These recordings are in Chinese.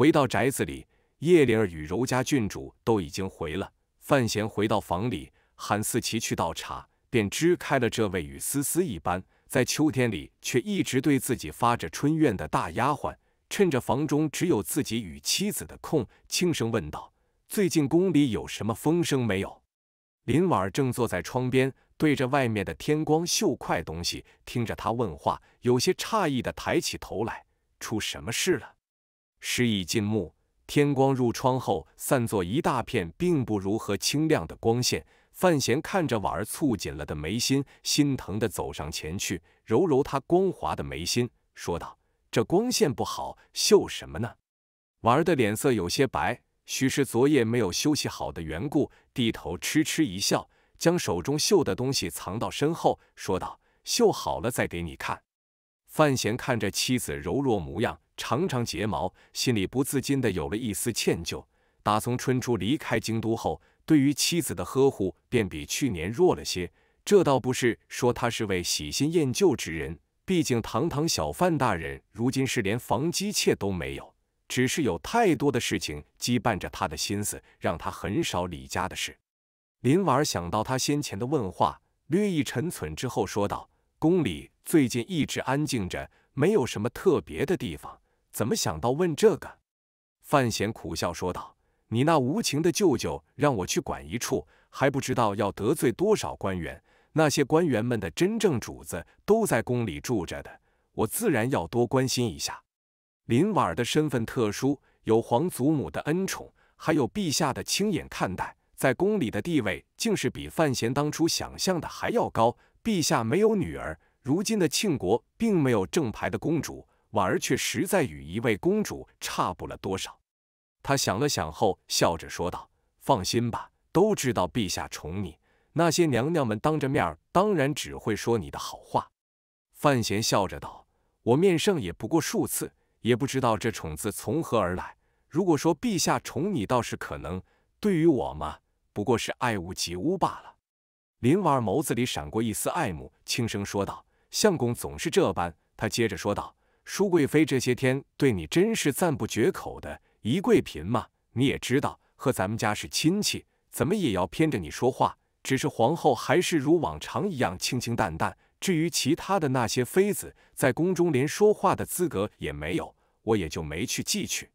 回到宅子里，叶灵儿与柔家郡主都已经回了。范闲回到房里，喊四奇去倒茶，便支开了这位与思思一般，在秋天里却一直对自己发着春怨的大丫鬟。趁着房中只有自己与妻子的空，轻声问道：“最近宫里有什么风声没有？”林婉儿正坐在窗边，对着外面的天光绣块东西，听着他问话，有些诧异的抬起头来：“出什么事了？”时已近暮，天光入窗后散作一大片并不如何清亮的光线。范闲看着婉儿蹙紧了的眉心，心疼地走上前去，揉揉她光滑的眉心，说道：“这光线不好，绣什么呢？”婉儿的脸色有些白，许是昨夜没有休息好的缘故，低头痴痴一笑，将手中绣的东西藏到身后，说道：“绣好了再给你看。”范闲看着妻子柔弱模样。长长睫毛，心里不自禁的有了一丝歉疚。打从春初离开京都后，对于妻子的呵护便比去年弱了些。这倒不是说他是位喜新厌旧之人，毕竟堂堂小范大人如今是连房姬妾都没有，只是有太多的事情羁绊着他的心思，让他很少理家的事。林婉儿想到他先前的问话，略一沉忖之后说道：“宫里最近一直安静着，没有什么特别的地方。”怎么想到问这个？范闲苦笑说道：“你那无情的舅舅让我去管一处，还不知道要得罪多少官员。那些官员们的真正主子都在宫里住着的，我自然要多关心一下。”林婉儿的身份特殊，有皇祖母的恩宠，还有陛下的亲眼看待，在宫里的地位竟是比范闲当初想象的还要高。陛下没有女儿，如今的庆国并没有正牌的公主。婉儿却实在与一位公主差不了多少。她想了想后，笑着说道：“放心吧，都知道陛下宠你，那些娘娘们当着面当然只会说你的好话。”范闲笑着道：“我面圣也不过数次，也不知道这宠字从何而来。如果说陛下宠你，倒是可能；对于我嘛，不过是爱屋及乌罢了。”林婉眸子里闪过一丝爱慕，轻声说道：“相公总是这般。”她接着说道。舒贵妃这些天对你真是赞不绝口的，宜贵嫔嘛，你也知道，和咱们家是亲戚，怎么也要偏着你说话。只是皇后还是如往常一样清清淡淡。至于其他的那些妃子，在宫中连说话的资格也没有，我也就没去记去。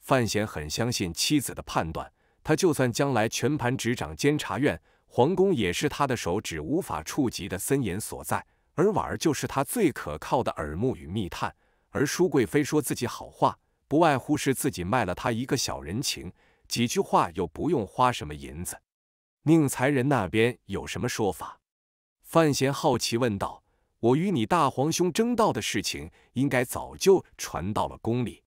范闲很相信妻子的判断，他就算将来全盘执掌监察院，皇宫也是他的手指无法触及的森严所在。而婉儿就是他最可靠的耳目与密探，而舒贵妃说自己好话，不外乎是自己卖了他一个小人情，几句话又不用花什么银子。宁才人那边有什么说法？范闲好奇问道。我与你大皇兄争道的事情，应该早就传到了宫里。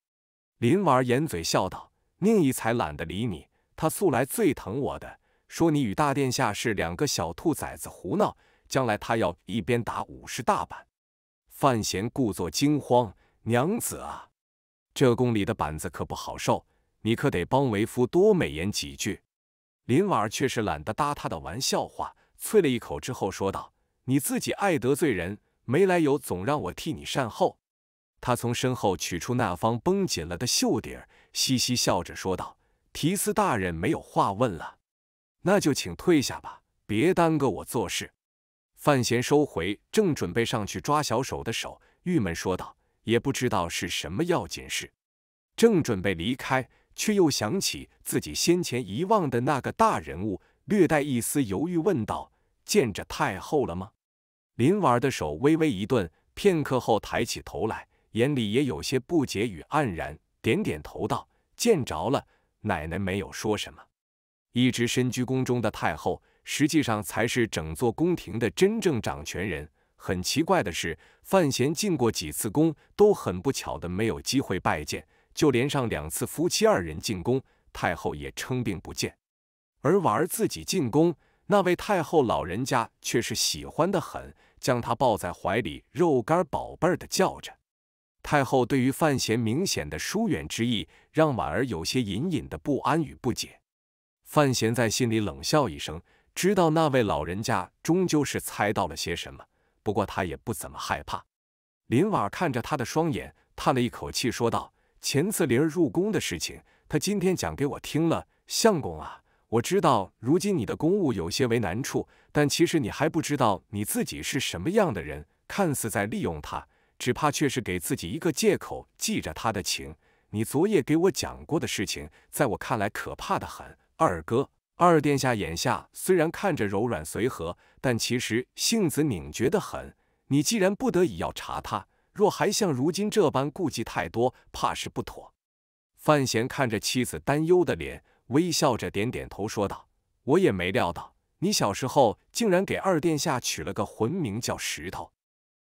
林婉儿掩嘴笑道：“宁毅才懒得理你，他素来最疼我的，说你与大殿下是两个小兔崽子胡闹。”将来他要一边打五十大板，范闲故作惊慌：“娘子啊，这宫里的板子可不好受，你可得帮为夫多美言几句。”林婉儿却是懒得搭他的玩笑话，啐了一口之后说道：“你自己爱得罪人，没来由总让我替你善后。”他从身后取出那方绷紧了的袖底儿，嘻嘻笑着说道：“提司大人没有话问了，那就请退下吧，别耽搁我做事。”范闲收回正准备上去抓小手的手，郁闷说道：“也不知道是什么要紧事。”正准备离开，却又想起自己先前遗忘的那个大人物，略带一丝犹豫问道：“见着太后了吗？”林婉儿的手微微一顿，片刻后抬起头来，眼里也有些不解与黯然，点点头道：“见着了，奶奶没有说什么。”一直深居宫中的太后。实际上才是整座宫廷的真正掌权人。很奇怪的是，范闲进过几次宫，都很不巧的没有机会拜见。就连上两次夫妻二人进宫，太后也称病不见。而婉儿自己进宫，那位太后老人家却是喜欢的很，将她抱在怀里，肉干宝贝的叫着。太后对于范闲明显的疏远之意，让婉儿有些隐隐的不安与不解。范闲在心里冷笑一声。知道那位老人家终究是猜到了些什么，不过他也不怎么害怕。林婉看着他的双眼，叹了一口气，说道：“钱次林入宫的事情，他今天讲给我听了。相公啊，我知道如今你的公务有些为难处，但其实你还不知道你自己是什么样的人。看似在利用他，只怕却是给自己一个借口，记着他的情。你昨夜给我讲过的事情，在我看来可怕的很，二哥。”二殿下眼下虽然看着柔软随和，但其实性子拧绝得很。你既然不得已要查他，若还像如今这般顾忌太多，怕是不妥。范闲看着妻子担忧的脸，微笑着点点头，说道：“我也没料到，你小时候竟然给二殿下取了个魂名叫石头。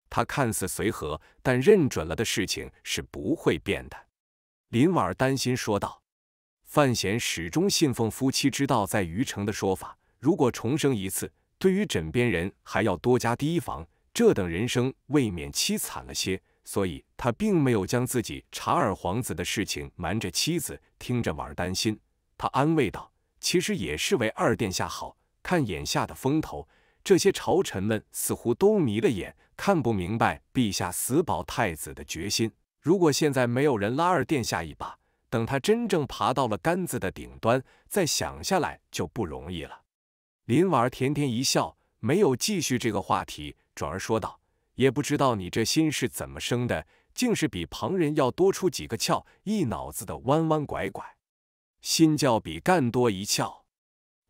他看似随和，但认准了的事情是不会变的。”林婉儿担心说道。范闲始终信奉夫妻之道，在于成的说法，如果重生一次，对于枕边人还要多加提防，这等人生未免凄惨了些。所以他并没有将自己查二皇子的事情瞒着妻子，听着婉儿担心，他安慰道：“其实也是为二殿下好，看眼下的风头，这些朝臣们似乎都迷了眼，看不明白陛下死保太子的决心。如果现在没有人拉二殿下一把。”等他真正爬到了杆子的顶端，再想下来就不容易了。林婉儿甜甜一笑，没有继续这个话题，转而说道：“也不知道你这心是怎么生的，竟是比旁人要多出几个窍，一脑子的弯弯拐拐，心较比干多一窍。”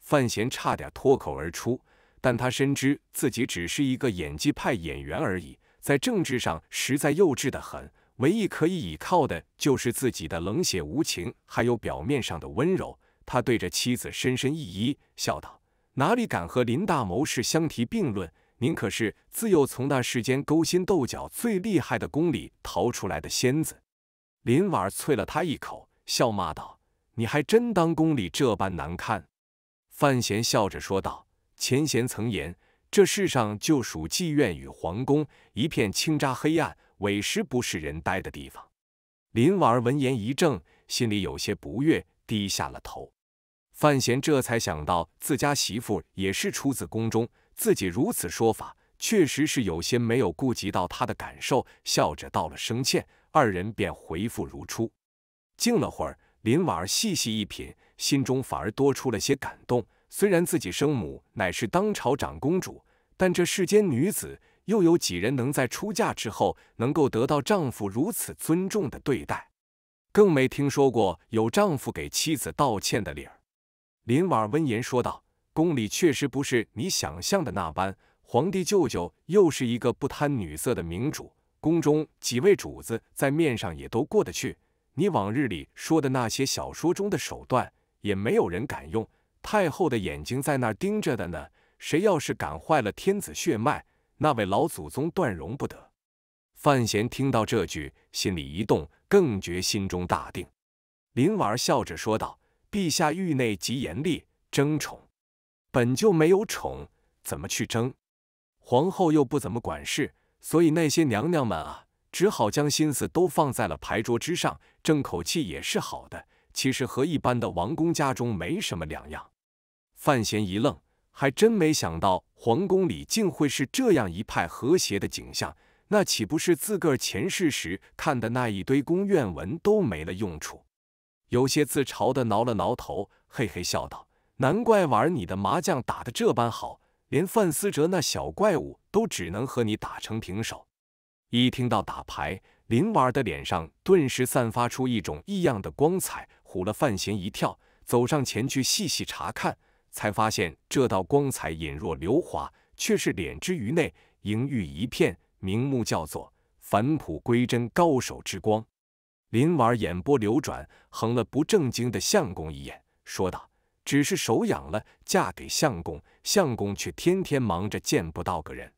范闲差点脱口而出，但他深知自己只是一个演技派演员而已，在政治上实在幼稚的很。唯一可以依靠的就是自己的冷血无情，还有表面上的温柔。他对着妻子深深一揖，笑道：“哪里敢和林大谋士相提并论？您可是自幼从那世间勾心斗角最厉害的宫里逃出来的仙子。”林婉啐了他一口，笑骂道：“你还真当宫里这般难堪？”范闲笑着说道：“前贤曾言，这世上就属妓院与皇宫一片倾轧黑暗。”委实不是人待的地方。林婉儿闻言一怔，心里有些不悦，低下了头。范闲这才想到自家媳妇也是出自宫中，自己如此说法，确实是有些没有顾及到她的感受，笑着道了声歉。二人便回复如初。静了会儿，林婉儿细细一品，心中反而多出了些感动。虽然自己生母乃是当朝长公主，但这世间女子……又有几人能在出嫁之后能够得到丈夫如此尊重的对待？更没听说过有丈夫给妻子道歉的理儿。林婉温言说道：“宫里确实不是你想象的那般，皇帝舅舅又是一个不贪女色的明主，宫中几位主子在面上也都过得去。你往日里说的那些小说中的手段，也没有人敢用。太后的眼睛在那儿盯着的呢，谁要是敢坏了天子血脉？”那位老祖宗断容不得。范闲听到这句，心里一动，更觉心中大定。林婉儿笑着说道：“陛下御内极严厉，争宠本就没有宠，怎么去争？皇后又不怎么管事，所以那些娘娘们啊，只好将心思都放在了牌桌之上，争口气也是好的。其实和一般的王公家中没什么两样。”范闲一愣。还真没想到皇宫里竟会是这样一派和谐的景象，那岂不是自个儿前世时看的那一堆宫怨文都没了用处？有些自嘲的挠了挠头，嘿嘿笑道：“难怪婉儿你的麻将打的这般好，连范思哲那小怪物都只能和你打成平手。”一听到打牌，林婉儿的脸上顿时散发出一种异样的光彩，唬了范闲一跳，走上前去细细查看。才发现这道光彩隐若流华，却是敛之于内，盈玉一片，名目叫做返璞归真高手之光。林婉眼波流转，横了不正经的相公一眼，说道：“只是手痒了，嫁给相公，相公却天天忙着见不到个人。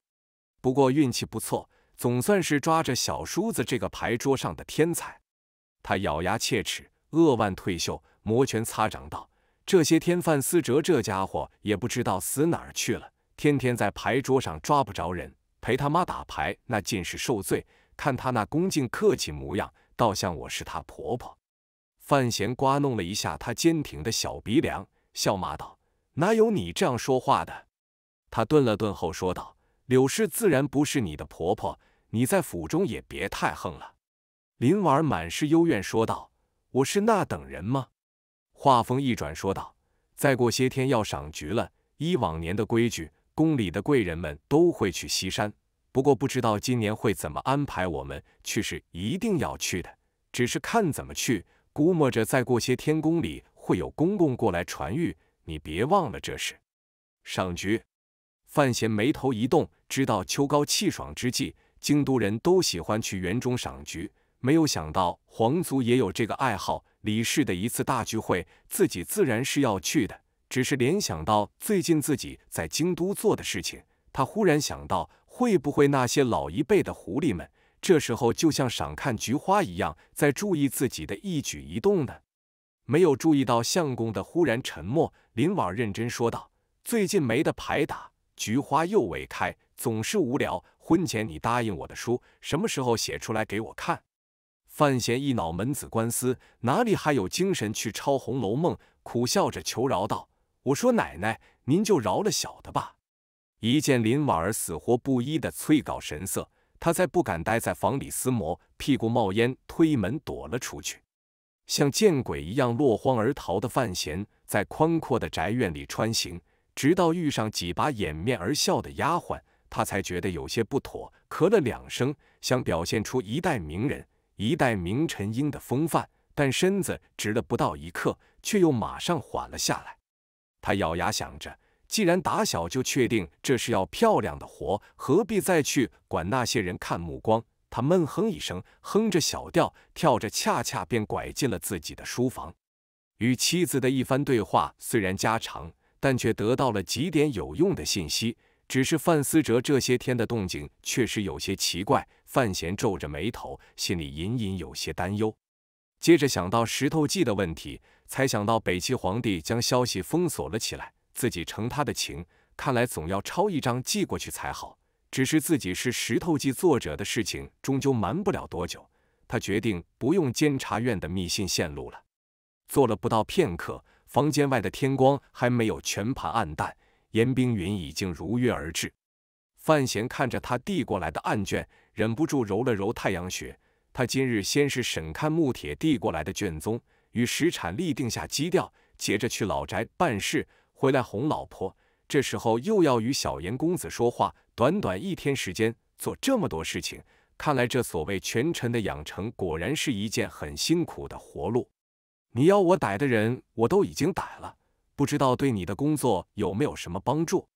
不过运气不错，总算是抓着小叔子这个牌桌上的天才。”他咬牙切齿，扼腕退袖，摩拳擦掌道。这些天范思哲这家伙也不知道死哪去了，天天在牌桌上抓不着人，陪他妈打牌那尽是受罪。看他那恭敬客气模样，倒像我是他婆婆。范闲刮弄了一下他坚挺的小鼻梁，笑骂道：“哪有你这样说话的？”他顿了顿后说道：“柳氏自然不是你的婆婆，你在府中也别太横了。”林婉满是幽怨说道：“我是那等人吗？”话锋一转，说道：“再过些天要赏菊了，依往年的规矩，宫里的贵人们都会去西山。不过不知道今年会怎么安排，我们去是一定要去的，只是看怎么去。估摸着再过些天，宫里会有公公过来传谕，你别忘了这事。赏菊。”范闲眉头一动，知道秋高气爽之际，京都人都喜欢去园中赏菊，没有想到皇族也有这个爱好。李氏的一次大聚会，自己自然是要去的。只是联想到最近自己在京都做的事情，他忽然想到，会不会那些老一辈的狐狸们，这时候就像赏看菊花一样，在注意自己的一举一动呢？没有注意到相公的忽然沉默，林婉认真说道：“最近没得牌打，菊花又未开，总是无聊。婚前你答应我的书，什么时候写出来给我看？”范闲一脑门子官司，哪里还有精神去抄《红楼梦》？苦笑着求饶道：“我说奶奶，您就饶了小的吧。”一见林婉儿死活不依的催稿神色，他再不敢待在房里思磨，屁股冒烟，推门躲了出去，像见鬼一样落荒而逃的范闲，在宽阔的宅院里穿行，直到遇上几把掩面而笑的丫鬟，他才觉得有些不妥，咳了两声，想表现出一代名人。一代名臣英的风范，但身子直了不到一刻，却又马上缓了下来。他咬牙想着，既然打小就确定这是要漂亮的活，何必再去管那些人看目光？他闷哼一声，哼着小调，跳着恰恰，便拐进了自己的书房。与妻子的一番对话虽然家常，但却得到了几点有用的信息。只是范思哲这些天的动静确实有些奇怪，范闲皱着眉头，心里隐隐有些担忧。接着想到《石头记》的问题，才想到北齐皇帝将消息封锁了起来，自己承他的情，看来总要抄一张寄过去才好。只是自己是《石头记》作者的事情，终究瞒不了多久。他决定不用监察院的密信线路了。坐了不到片刻，房间外的天光还没有全盘暗淡。严冰云已经如约而至，范闲看着他递过来的案卷，忍不住揉了揉太阳穴。他今日先是审看穆铁递过来的卷宗，与石产立定下基调，接着去老宅办事，回来哄老婆。这时候又要与小严公子说话，短短一天时间做这么多事情，看来这所谓权臣的养成，果然是一件很辛苦的活路。你要我逮的人，我都已经逮了。不知道对你的工作有没有什么帮助？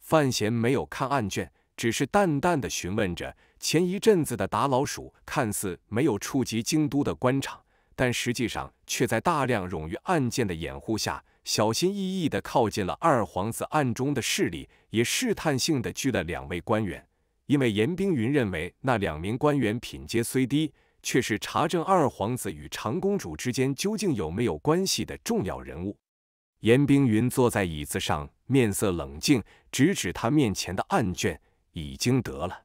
范闲没有看案卷，只是淡淡的询问着。前一阵子的打老鼠看似没有触及京都的官场，但实际上却在大量冗余案件的掩护下，小心翼翼的靠近了二皇子案中的势力，也试探性的拘了两位官员。因为严冰云认为，那两名官员品阶虽低，却是查证二皇子与长公主之间究竟有没有关系的重要人物。严冰云坐在椅子上，面色冷静，指指他面前的案卷，已经得了。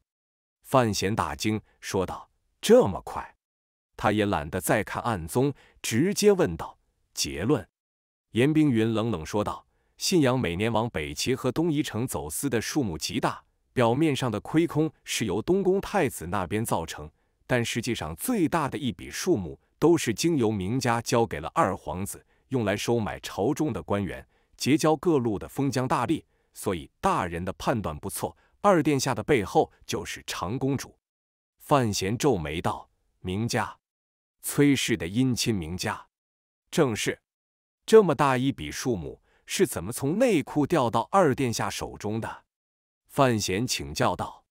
范闲大惊，说道：“这么快？”他也懒得再看案宗，直接问道：“结论？”严冰云冷冷说道：“信阳每年往北齐和东夷城走私的数目极大，表面上的亏空是由东宫太子那边造成，但实际上最大的一笔数目都是经由明家交给了二皇子。”用来收买朝中的官员，结交各路的封疆大吏，所以大人的判断不错。二殿下的背后就是长公主。范闲皱眉道：“明家，崔氏的姻亲，明家正是这么大一笔数目，是怎么从内库调到二殿下手中的？”范闲请教道：“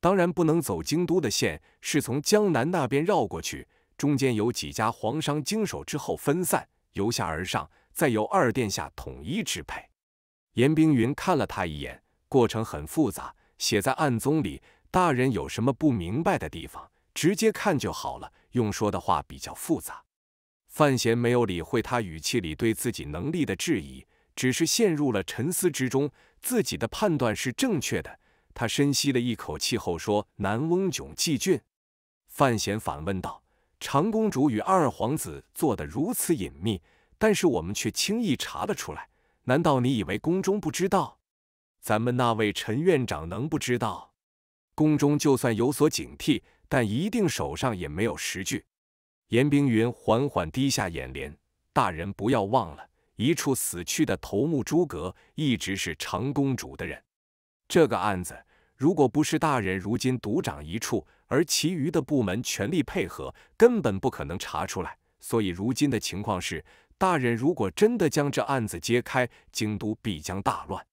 当然不能走京都的线，是从江南那边绕过去，中间有几家皇商经手之后分散。”由下而上，再由二殿下统一支配。严冰云看了他一眼，过程很复杂，写在案宗里。大人有什么不明白的地方，直接看就好了。用说的话比较复杂。范闲没有理会他语气里对自己能力的质疑，只是陷入了沉思之中。自己的判断是正确的。他深吸了一口气后说：“南翁囧季俊。”范闲反问道。长公主与二皇子做得如此隐秘，但是我们却轻易查了出来。难道你以为宫中不知道？咱们那位陈院长能不知道？宫中就算有所警惕，但一定手上也没有实据。严冰云缓缓低下眼帘，大人不要忘了，一处死去的头目诸葛一直是长公主的人，这个案子。如果不是大人如今独掌一处，而其余的部门全力配合，根本不可能查出来。所以如今的情况是，大人如果真的将这案子揭开，京都必将大乱。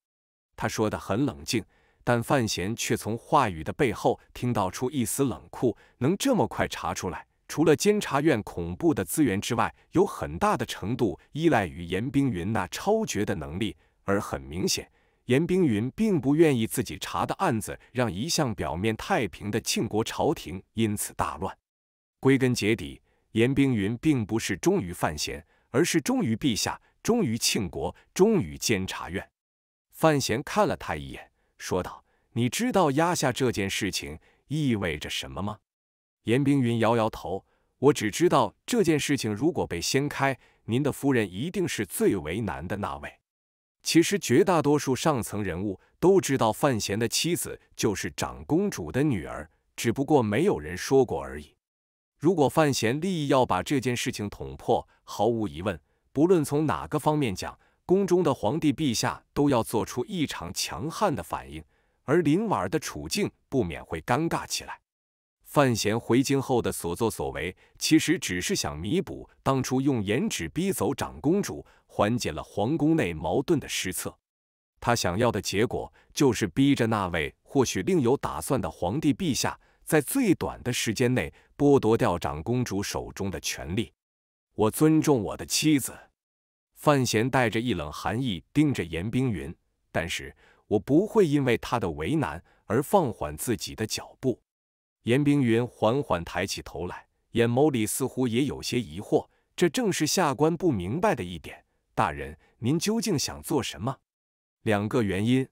他说得很冷静，但范闲却从话语的背后听到出一丝冷酷。能这么快查出来，除了监察院恐怖的资源之外，有很大的程度依赖于严冰云那超绝的能力，而很明显。严冰云并不愿意自己查的案子让一向表面太平的庆国朝廷因此大乱。归根结底，严冰云并不是忠于范闲，而是忠于陛下，忠于庆国，忠于监察院。范闲看了他一眼，说道：“你知道压下这件事情意味着什么吗？”严冰云摇摇头：“我只知道这件事情如果被掀开，您的夫人一定是最为难的那位。”其实，绝大多数上层人物都知道范闲的妻子就是长公主的女儿，只不过没有人说过而已。如果范闲立意要把这件事情捅破，毫无疑问，不论从哪个方面讲，宫中的皇帝陛下都要做出异常强悍的反应，而林婉儿的处境不免会尴尬起来。范闲回京后的所作所为，其实只是想弥补当初用言辞逼走长公主，缓解了皇宫内矛盾的失策。他想要的结果，就是逼着那位或许另有打算的皇帝陛下，在最短的时间内剥夺掉长公主手中的权力。我尊重我的妻子，范闲带着一冷寒意盯着严冰云，但是我不会因为她的为难而放缓自己的脚步。严冰云缓缓抬起头来，眼眸里似乎也有些疑惑。这正是下官不明白的一点，大人，您究竟想做什么？两个原因。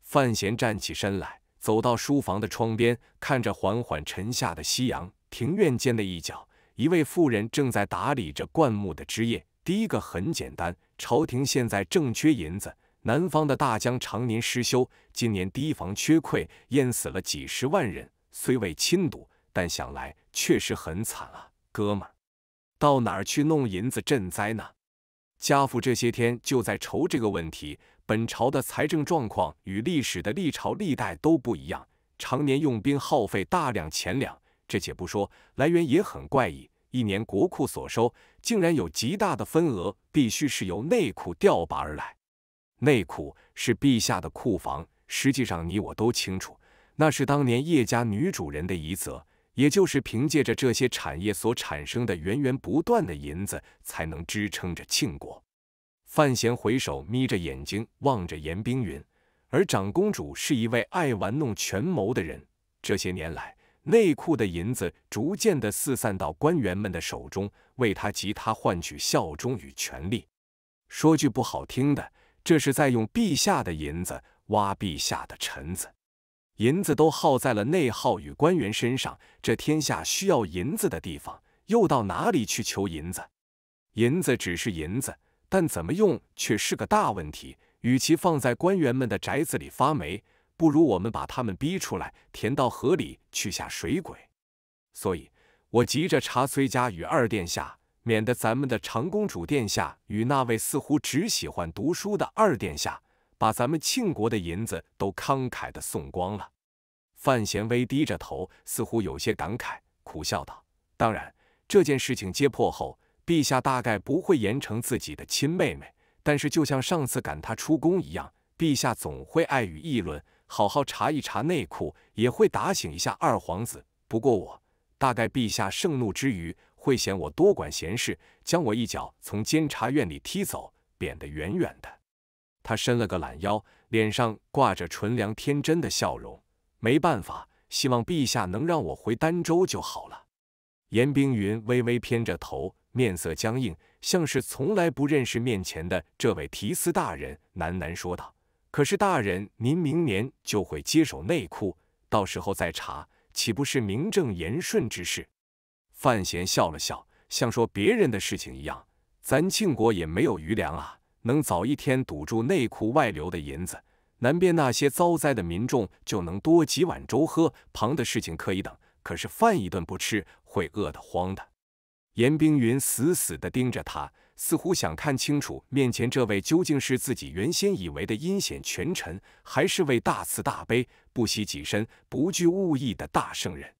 范闲站起身来，走到书房的窗边，看着缓缓沉下的夕阳。庭院间的一角，一位妇人正在打理着灌木的枝叶。第一个很简单，朝廷现在正缺银子，南方的大江常年失修，今年堤防缺溃，淹死了几十万人。虽未亲睹，但想来确实很惨啊，哥们儿，到哪儿去弄银子赈灾呢？家父这些天就在愁这个问题。本朝的财政状况与历史的历朝历代都不一样，常年用兵耗费大量钱粮，这且不说，来源也很怪异。一年国库所收竟然有极大的份额必须是由内库调拨而来。内库是陛下的库房，实际上你我都清楚。那是当年叶家女主人的遗泽，也就是凭借着这些产业所产生的源源不断的银子，才能支撑着庆国。范闲回首，眯着眼睛望着严冰云。而长公主是一位爱玩弄权谋的人，这些年来，内库的银子逐渐的四散到官员们的手中，为他及他换取效忠与权力。说句不好听的，这是在用陛下的银子挖陛下的臣子。银子都耗在了内耗与官员身上，这天下需要银子的地方又到哪里去求银子？银子只是银子，但怎么用却是个大问题。与其放在官员们的宅子里发霉，不如我们把他们逼出来，填到河里去下水鬼。所以，我急着查崔家与二殿下，免得咱们的长公主殿下与那位似乎只喜欢读书的二殿下。把咱们庆国的银子都慷慨的送光了。范闲微低着头，似乎有些感慨，苦笑道：“当然，这件事情揭破后，陛下大概不会严惩自己的亲妹妹。但是，就像上次赶她出宫一样，陛下总会爱于议论，好好查一查内库，也会打醒一下二皇子。不过，我大概陛下盛怒之余，会嫌我多管闲事，将我一脚从监察院里踢走，贬得远远的。”他伸了个懒腰，脸上挂着纯良天真的笑容。没办法，希望陛下能让我回儋州就好了。严冰云微微偏着头，面色僵硬，像是从来不认识面前的这位提司大人，喃喃说道：“可是大人，您明年就会接手内库，到时候再查，岂不是名正言顺之事？”范闲笑了笑，像说别人的事情一样：“咱庆国也没有余粮啊。”能早一天堵住内库外流的银子，南边那些遭灾的民众就能多几碗粥喝。旁的事情可以等，可是饭一顿不吃会饿得慌的。严冰云死死地盯着他，似乎想看清楚面前这位究竟是自己原先以为的阴险权臣，还是位大慈大悲、不惜己身、不惧物意的大圣人。